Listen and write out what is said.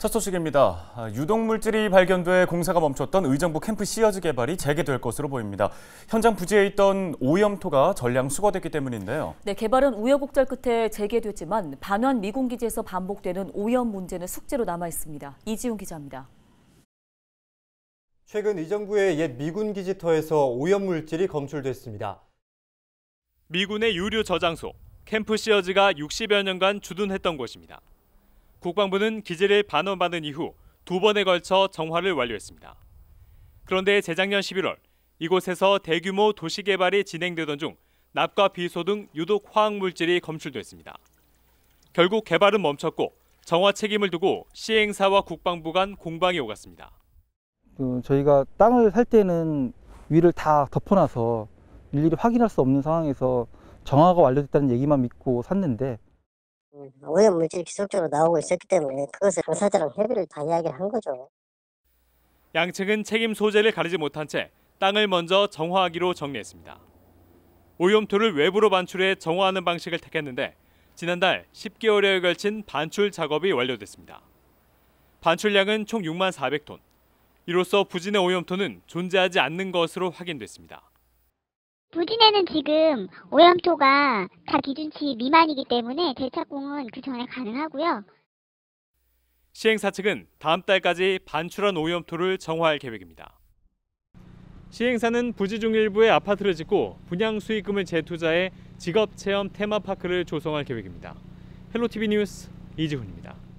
첫 소식입니다. 아, 유독 물질이 발견돼 공사가 멈췄던 의정부 캠프 시어즈 개발이 재개될 것으로 보입니다. 현장 부지에 있던 오염토가 전량 수거됐기 때문인데요. 네, 개발은 우여곡절 끝에 재개됐지만 반환 미군 기지에서 반복되는 오염 문제는 숙제로 남아 있습니다. 이지훈 기자입니다. 최근 의정부의 옛 미군 기지터에서 오염 물질이 검출됐습니다. 미군의 유류 저장소 캠프 시어즈가 60여 년간 주둔했던 곳입니다. 국방부는 기재를 반원받은 이후 두 번에 걸쳐 정화를 완료했습니다. 그런데 재작년 11월 이곳에서 대규모 도시 개발이 진행되던 중 납과 비소 등 유독 화학 물질이 검출됐습니다. 결국 개발은 멈췄고 정화 책임을 두고 시행사와 국방부 간 공방이 오갔습니다. 그 저희가 땅을 살 때는 위를 다 덮어놔서 일일이 확인할 수 없는 상황에서 정화가 완료됐다는 얘기만 믿고 샀는데 음, 오염 물질이 지속적으로 나오고 있었기 때문에 그것을 당사자랑 협의를 다 이야기를 한 거죠. 양 측은 책임 소재를 가리지 못한 채 땅을 먼저 정화하기로 정리했습니다. 오염토를 외부로 반출해 정화하는 방식을 택했는데 지난달 10개월에 걸친 반출 작업이 완료됐습니다. 반출량은 총 6만 400톤. 이로써 부진의 오염토는 존재하지 않는 것으로 확인됐습니다. 부진에는 지금 오염토가다 기준치 미만이기 때문에 재착공은그 전에 가능하고요. 시행사 측은 다음 달까지 반출한 오염토를 정화할 계획입니다. 시행사는 부지 중 일부에 아파트를 짓고 분양 수익금을 재투자해 직업 체험 테마파크를 조성할 계획입니다. 헬로티비 뉴스 이지훈입니다.